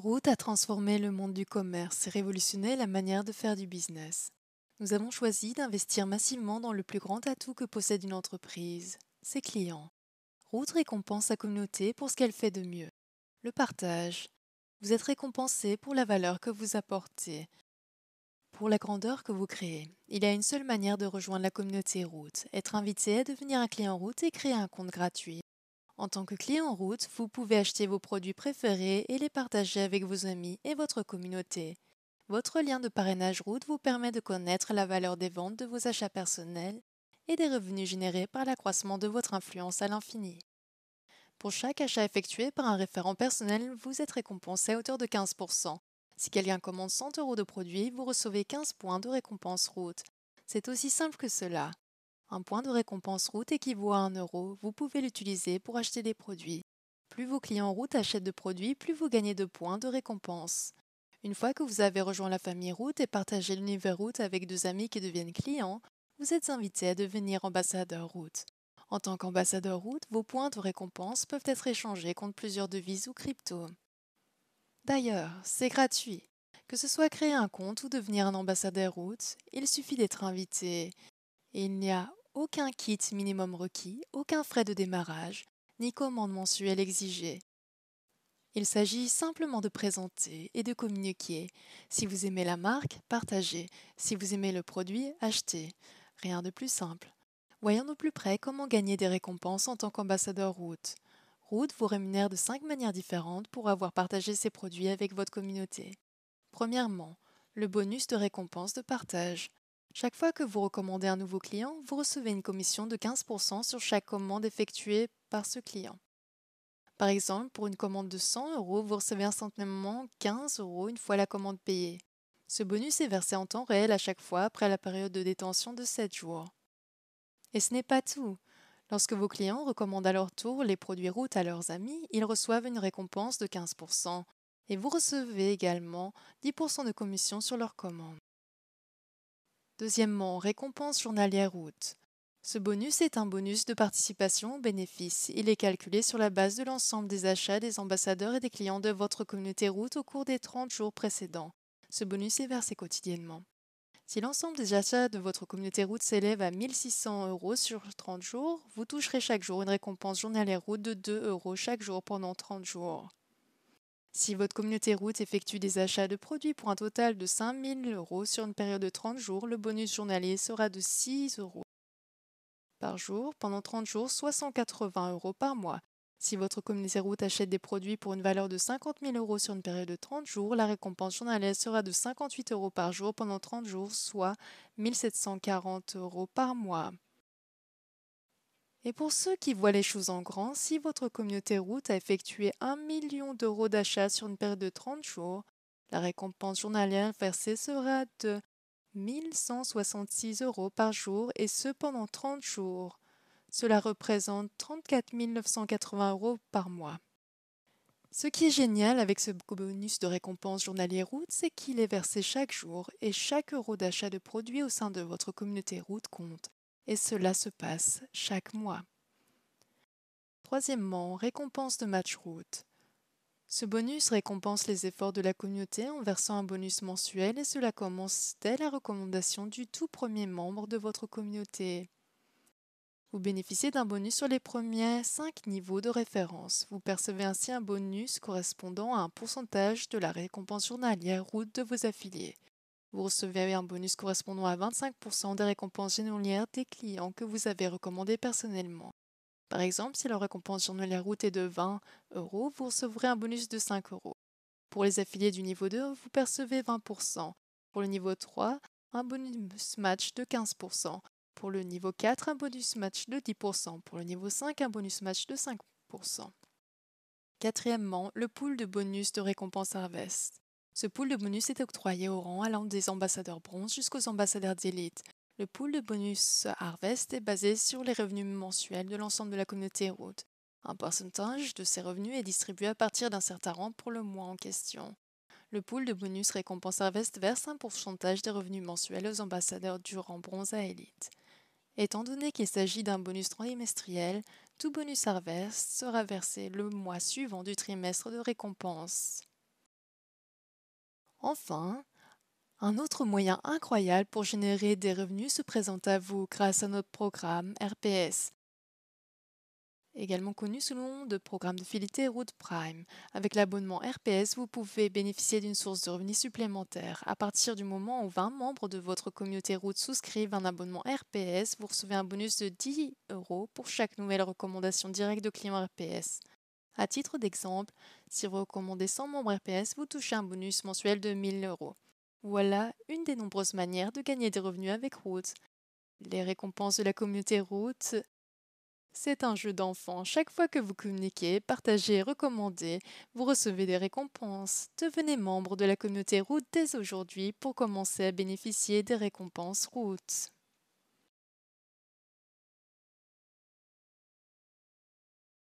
Route a transformé le monde du commerce et révolutionné la manière de faire du business. Nous avons choisi d'investir massivement dans le plus grand atout que possède une entreprise, ses clients. Route récompense sa communauté pour ce qu'elle fait de mieux, le partage. Vous êtes récompensé pour la valeur que vous apportez, pour la grandeur que vous créez. Il y a une seule manière de rejoindre la communauté Route être invité à devenir un client Route et créer un compte gratuit. En tant que client route, vous pouvez acheter vos produits préférés et les partager avec vos amis et votre communauté. Votre lien de parrainage route vous permet de connaître la valeur des ventes de vos achats personnels et des revenus générés par l'accroissement de votre influence à l'infini. Pour chaque achat effectué par un référent personnel, vous êtes récompensé à hauteur de 15%. Si quelqu'un commande 100 euros de produits, vous recevez 15 points de récompense route. C'est aussi simple que cela. Un point de récompense route équivaut à 1 euro. Vous pouvez l'utiliser pour acheter des produits. Plus vos clients route achètent de produits, plus vous gagnez de points de récompense. Une fois que vous avez rejoint la famille route et partagé l'univers route avec deux amis qui deviennent clients, vous êtes invité à devenir ambassadeur route. En tant qu'ambassadeur route, vos points de récompense peuvent être échangés contre plusieurs devises ou cryptos. D'ailleurs, c'est gratuit. Que ce soit créer un compte ou devenir un ambassadeur route, il suffit d'être invité. il n'y a aucun kit minimum requis, aucun frais de démarrage, ni commande mensuelle exigée. Il s'agit simplement de présenter et de communiquer. Si vous aimez la marque, partagez. Si vous aimez le produit, achetez. Rien de plus simple. Voyons au plus près comment gagner des récompenses en tant qu'ambassadeur route. Route vous rémunère de cinq manières différentes pour avoir partagé ses produits avec votre communauté. Premièrement, le bonus de récompense de partage. Chaque fois que vous recommandez un nouveau client, vous recevez une commission de 15% sur chaque commande effectuée par ce client. Par exemple, pour une commande de 100 euros, vous recevez instantanément 15 euros une fois la commande payée. Ce bonus est versé en temps réel à chaque fois après la période de détention de 7 jours. Et ce n'est pas tout. Lorsque vos clients recommandent à leur tour les produits route à leurs amis, ils reçoivent une récompense de 15%. Et vous recevez également 10% de commission sur leur commande. Deuxièmement, récompense journalière route. Ce bonus est un bonus de participation au bénéfice. Il est calculé sur la base de l'ensemble des achats des ambassadeurs et des clients de votre communauté route au cours des 30 jours précédents. Ce bonus est versé quotidiennement. Si l'ensemble des achats de votre communauté route s'élève à 1600 euros sur 30 jours, vous toucherez chaque jour une récompense journalière route de 2 euros chaque jour pendant 30 jours. Si votre communauté route effectue des achats de produits pour un total de 5000 euros sur une période de 30 jours, le bonus journalier sera de 6 euros par jour pendant 30 jours, soit 180 euros par mois. Si votre communauté route achète des produits pour une valeur de 50 000 euros sur une période de 30 jours, la récompense journalière sera de 58 euros par jour pendant 30 jours, soit 1740 euros par mois. Et pour ceux qui voient les choses en grand, si votre communauté route a effectué 1 million d'euros d'achat sur une période de 30 jours, la récompense journalière versée sera de 1166 euros par jour et ce pendant 30 jours. Cela représente 34 980 euros par mois. Ce qui est génial avec ce bonus de récompense journalière route, c'est qu'il est versé chaque jour et chaque euro d'achat de produits au sein de votre communauté route compte et cela se passe chaque mois. Troisièmement, récompense de match route. Ce bonus récompense les efforts de la communauté en versant un bonus mensuel et cela commence dès la recommandation du tout premier membre de votre communauté. Vous bénéficiez d'un bonus sur les premiers 5 niveaux de référence. Vous percevez ainsi un bonus correspondant à un pourcentage de la récompense journalière route de vos affiliés. Vous recevrez un bonus correspondant à 25% des récompenses journalières des clients que vous avez recommandés personnellement. Par exemple, si leur récompense journalière route est de 20 euros, vous recevrez un bonus de 5 euros. Pour les affiliés du niveau 2, vous percevez 20%. Pour le niveau 3, un bonus match de 15%. Pour le niveau 4, un bonus match de 10%. Pour le niveau 5, un bonus match de 5%. Quatrièmement, le pool de bonus de récompense Harvest. Ce pool de bonus est octroyé au rang allant des ambassadeurs bronze jusqu'aux ambassadeurs d'élite. Le pool de bonus Harvest est basé sur les revenus mensuels de l'ensemble de la communauté route. Un pourcentage de ces revenus est distribué à partir d'un certain rang pour le mois en question. Le pool de bonus récompense Harvest verse un pourcentage des revenus mensuels aux ambassadeurs du rang bronze à élite. Étant donné qu'il s'agit d'un bonus trimestriel, tout bonus Harvest sera versé le mois suivant du trimestre de récompense. Enfin, un autre moyen incroyable pour générer des revenus se présente à vous grâce à notre programme RPS, également connu sous le nom de programme de fidélité Route Prime. Avec l'abonnement RPS, vous pouvez bénéficier d'une source de revenus supplémentaire. À partir du moment où 20 membres de votre communauté Route souscrivent un abonnement RPS, vous recevez un bonus de 10 euros pour chaque nouvelle recommandation directe de client RPS. À titre d'exemple, si vous recommandez 100 membres RPS, vous touchez un bonus mensuel de 1000 euros. Voilà une des nombreuses manières de gagner des revenus avec Roots. Les récompenses de la communauté route c'est un jeu d'enfant. Chaque fois que vous communiquez, partagez, recommandez, vous recevez des récompenses. Devenez membre de la communauté route dès aujourd'hui pour commencer à bénéficier des récompenses route.